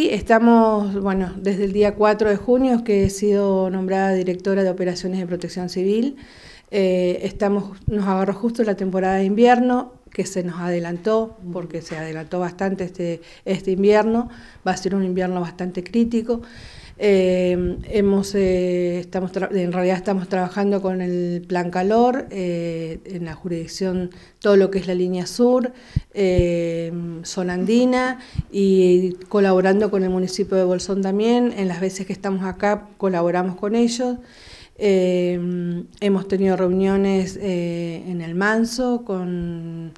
Estamos, bueno, desde el día 4 de junio que he sido nombrada directora de operaciones de protección civil. Eh, estamos, nos agarró justo la temporada de invierno, que se nos adelantó, porque se adelantó bastante este, este invierno, va a ser un invierno bastante crítico. Eh, eh, en realidad estamos trabajando con el plan calor eh, en la jurisdicción, todo lo que es la línea sur, zona andina y colaborando con el municipio de Bolsón también. En las veces que estamos acá colaboramos con ellos. hemos tenido reuniones en el Manso con,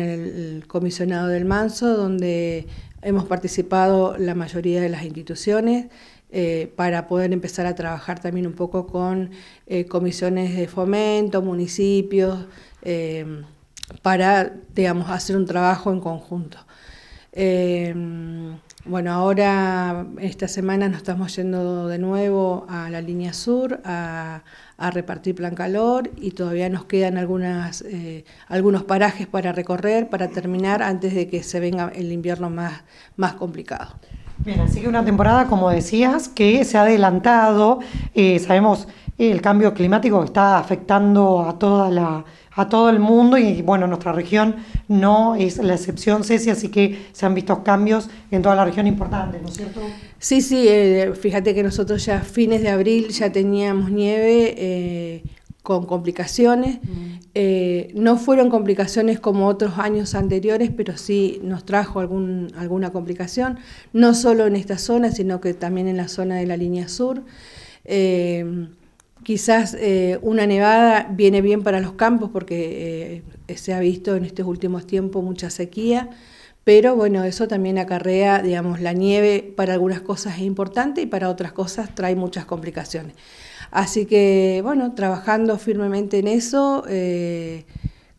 el comisionado del Manso, donde hemos participado la mayoría de las instituciones. Eh, para poder empezar a trabajar también un poco con eh, comisiones de fomento, municipios, em, para, hacer un trabajo en conjunto. Em, bueno, ahora esta semana nos estamos yendo de nuevo a la línea sur a, repartir plan calor y todavía nos quedan eh, algunos parajes para recorrer, para terminar antes de que se venga el invierno más complicado. Bien, así que una temporada, como decías, que se ha adelantado, eh, sabemos eh, el cambio climático está afectando a toda la a todo el mundo y bueno, nuestra región no es la excepción, Ceci, así que se han visto cambios en toda la región importantes, ¿no es cierto? Sí, sí, eh, fíjate que nosotros ya fines de abril ya teníamos nieve, con complicaciones. Mm. Eh, no fueron complicaciones como otros años anteriores, pero sí nos trajo alguna complicación, no solo en esta zona, sino que también en la zona de la línea sur. Eh, quizás eh, una nevada viene bien para los campos porque se ha visto en estos últimos tiempos mucha sequía. Pero bueno, eso también acarrea, digamos, la nieve para algunas cosas es importante y para otras cosas trae muchas complicaciones. Así que, bueno, trabajando firmemente en eso, eh,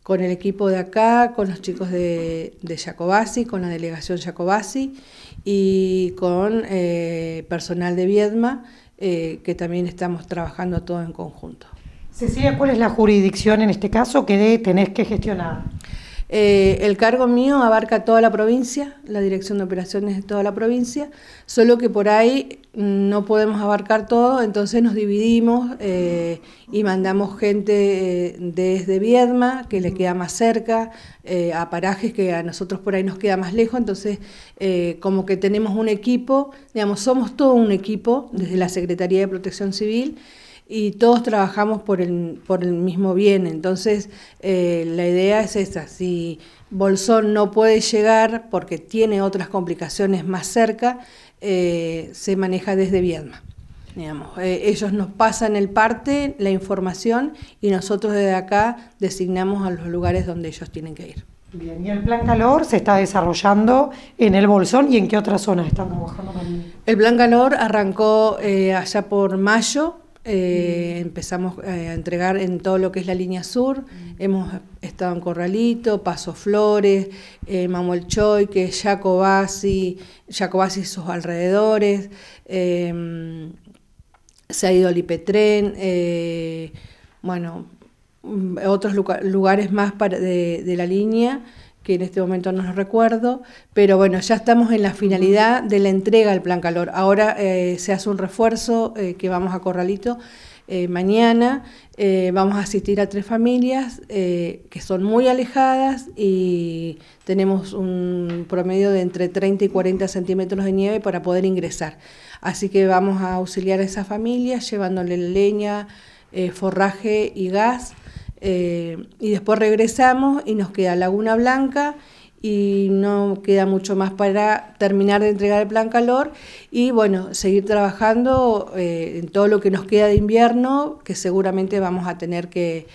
con el equipo de acá, con los chicos de, de con la delegación Yacobasi y con eh, personal de Viedma, eh, que también estamos trabajando todo en conjunto. Cecilia, ¿cuál es la jurisdicción en este caso que tenés que gestionar? el cargo mío abarca toda la provincia, la dirección de operaciones de toda la provincia, solo que por ahí no podemos abarcar todo, entonces nos dividimos eh, y mandamos gente eh, desde Viedma, que le queda más cerca, eh, a parajes que a nosotros por ahí nos queda más lejos, entonces como que tenemos un equipo, digamos, somos todo un equipo desde la Secretaría de Protección Civil y todos trabajamos por el, por el mismo bien, entonces la idea es esa, si... Bolsón no puede llegar porque tiene otras complicaciones más cerca, eh, se maneja desde Viedma. Eh, ellos nos pasan el parte, la información, y nosotros desde acá designamos a los lugares donde ellos tienen que ir. Bien, ¿y el plan calor se está desarrollando en el Bolsón y en qué otras zonas están trabajando también? El plan calor arrancó eh, allá por mayo, eh, empezamos eh, a entregar en todo lo que es la línea sur. Hemos estado en Corralito, Paso Flores, eh, Choique, Jacobasi, Jacobasi y sus alrededores. Em, se ha ido Ipetren, eh, bueno, mm, otros lugares más de, la línea que en este momento no lo recuerdo, pero bueno, ya estamos en la finalidad de la entrega del plan calor. Ahora eh, se hace un refuerzo eh, que vamos a Corralito. Eh, mañana vamos a asistir a tres familias que son muy alejadas y tenemos un promedio de entre 30 y 40 centímetros de nieve para poder ingresar. Así que vamos a auxiliar a esas familias llevándole leña, forraje y gas eh, y después regresamos y nos queda Laguna Blanca y no queda mucho más para terminar de entregar el plan calor y bueno, seguir trabajando eh, en todo lo que nos queda de invierno, que seguramente vamos a tener que,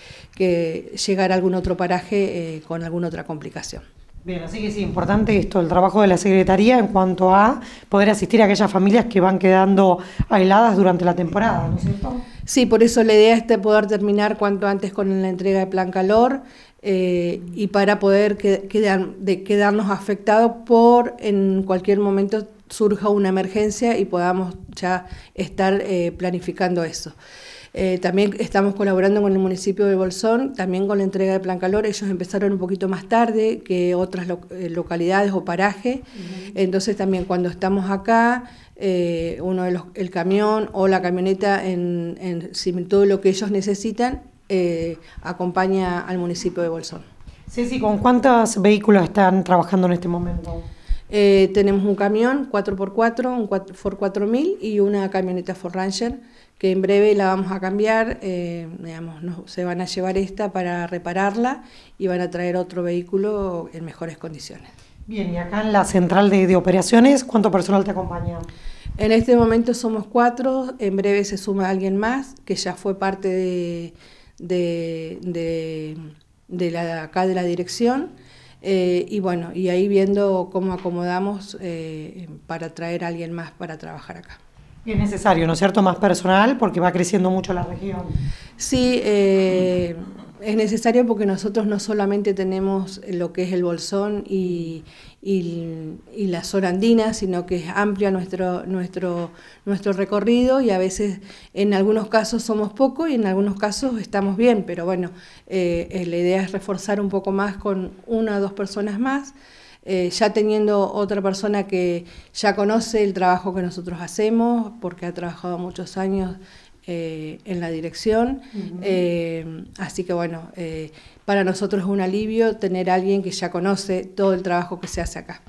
llegar a algún otro paraje eh, con alguna otra complicación. Bien, así que sí, importante esto, el trabajo de la Secretaría en cuanto a poder asistir a aquellas familias que van quedando aisladas durante la temporada, ¿no es cierto? Sí, por eso la idea es poder terminar cuanto antes con la entrega de Plan Calor eh, y para poder que, quedarnos afectados por en cualquier momento surja una emergencia y podamos ya estar eh, planificando eso. Eh, también estamos colaborando con el municipio de Bolsón, también con la entrega de Plan Calor. Ellos empezaron un poquito más tarde que otras eh, localidades o parajes. Entonces también cuando estamos acá, uno de los, el camión o la camioneta en, en lo que ellos necesitan acompaña al municipio de Bolsón. Ceci, ¿con cuántos vehículos están trabajando en este momento? Eh, tenemos un camión 4x4, un 4, Ford 4000 y una camioneta Ford Ranger que en breve la vamos a cambiar, eh, digamos, se van a llevar esta para repararla y van a traer otro vehículo en mejores condiciones. Bien, y acá en la central de, operaciones, ¿cuánto personal te acompaña? En este momento somos cuatro, en breve se suma alguien más que ya fue parte de, de, de, de la dirección. Eh, y bueno, y ahí viendo cómo acomodamos eh, para traer a alguien más para trabajar acá. Y es necesario, ¿no es cierto? Más personal porque va creciendo mucho la región. Sí, eh, es necesario porque nosotros no solamente tenemos lo que es el bolsón y, y, la zona andina, sino que es amplia nuestro, nuestro, recorrido y a veces en algunos casos somos poco y en algunos casos estamos bien, pero bueno, eh, eh, la idea es reforzar un poco más con una o dos personas más. Eh, ya teniendo otra persona que ya conoce el trabajo que nosotros hacemos, porque ha trabajado muchos años eh, en la dirección. Eh, así que bueno, eh, para nosotros es un alivio tener a alguien que ya conoce todo el trabajo que se hace acá.